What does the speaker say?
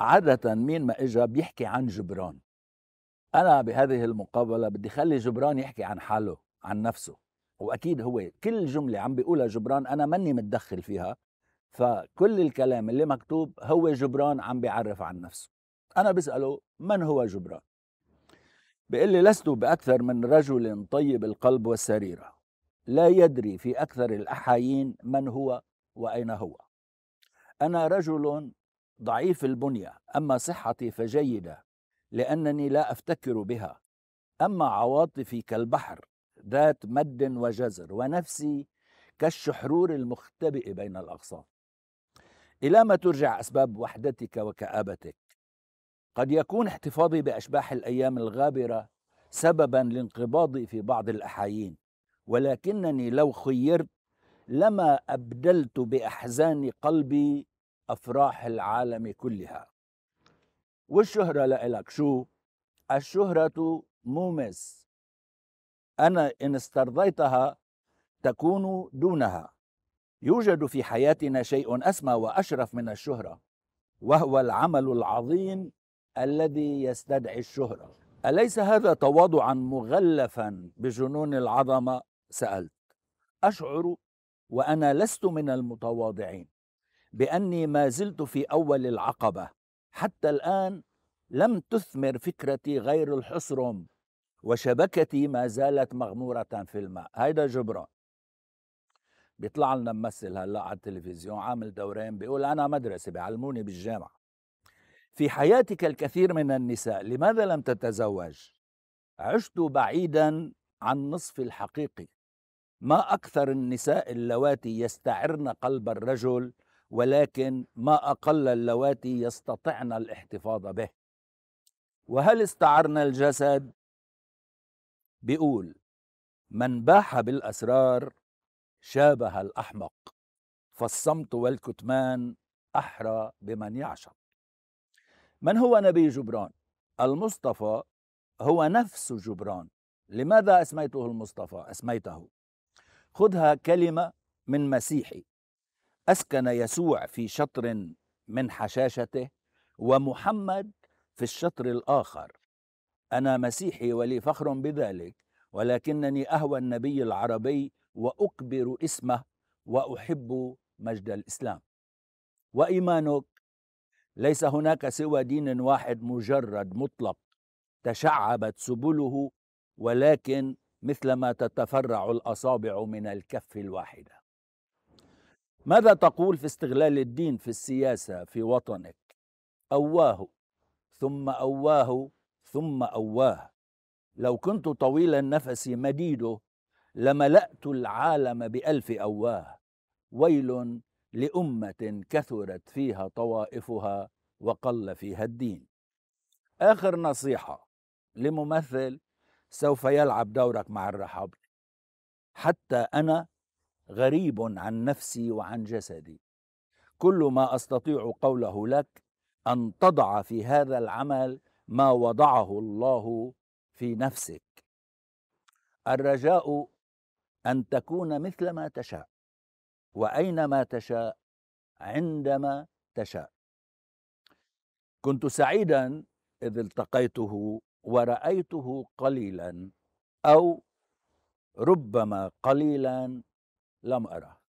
عادة مين ما إجا بيحكي عن جبران أنا بهذه المقابلة بدي خلي جبران يحكي عن حاله عن نفسه وأكيد هو كل جملة عم بيقولها جبران أنا مني متدخل فيها فكل الكلام اللي مكتوب هو جبران عم بيعرف عن نفسه أنا بسأله من هو جبران بيقول لي لست بأكثر من رجل طيب القلب والسريرة لا يدري في أكثر الأحايين من هو وأين هو أنا رجل ضعيف البنية أما صحتي فجيدة لأنني لا أفتكر بها أما عواطفي كالبحر ذات مد وجزر ونفسي كالشحرور المختبئ بين الأغصان إلى ما ترجع أسباب وحدتك وكآبتك قد يكون احتفاظي بأشباح الأيام الغابرة سببا لانقباضي في بعض الأحايين ولكنني لو خيرت لما أبدلت بأحزان قلبي أفراح العالم كلها والشهرة لإلك شو؟ الشهرة مومس أنا إن استرضيتها تكون دونها يوجد في حياتنا شيء أسمى وأشرف من الشهرة وهو العمل العظيم الذي يستدعي الشهرة أليس هذا تواضعا مغلفا بجنون العظمة؟ سألت أشعر وأنا لست من المتواضعين باني ما زلت في اول العقبه حتى الان لم تثمر فكرتي غير الحصرم وشبكتي ما زالت مغموره في الماء هيدا جبران بيطلع لنا ممثل هلا على التلفزيون عامل دورين بيقول انا مدرسه بيعلموني بالجامعه في حياتك الكثير من النساء لماذا لم تتزوج عشت بعيدا عن نصف الحقيقي ما اكثر النساء اللواتي يستعرن قلب الرجل ولكن ما أقل اللواتي يستطعن الاحتفاظ به وهل استعرنا الجسد؟ بيقول من باح بالأسرار شابه الأحمق فالصمت والكتمان أحرى بمن يعشق من هو نبي جبران؟ المصطفى هو نفس جبران لماذا أسميته المصطفى؟ أسميته خذها كلمة من مسيحي اسكن يسوع في شطر من حشاشته ومحمد في الشطر الاخر انا مسيحي ولي فخر بذلك ولكنني اهوى النبي العربي واكبر اسمه واحب مجد الاسلام وايمانك ليس هناك سوى دين واحد مجرد مطلق تشعبت سبله ولكن مثلما تتفرع الاصابع من الكف الواحده ماذا تقول في استغلال الدين في السياسة في وطنك أواه ثم أواه ثم أواه لو كنت طويل النفس مديده لملأت العالم بألف أواه ويل لأمة كثرت فيها طوائفها وقل فيها الدين آخر نصيحة لممثل سوف يلعب دورك مع الرحابي حتى أنا غريب عن نفسي وعن جسدي كل ما استطيع قوله لك ان تضع في هذا العمل ما وضعه الله في نفسك الرجاء ان تكون مثل ما تشاء واينما تشاء عندما تشاء كنت سعيدا اذ التقيته ورايته قليلا او ربما قليلا لم أره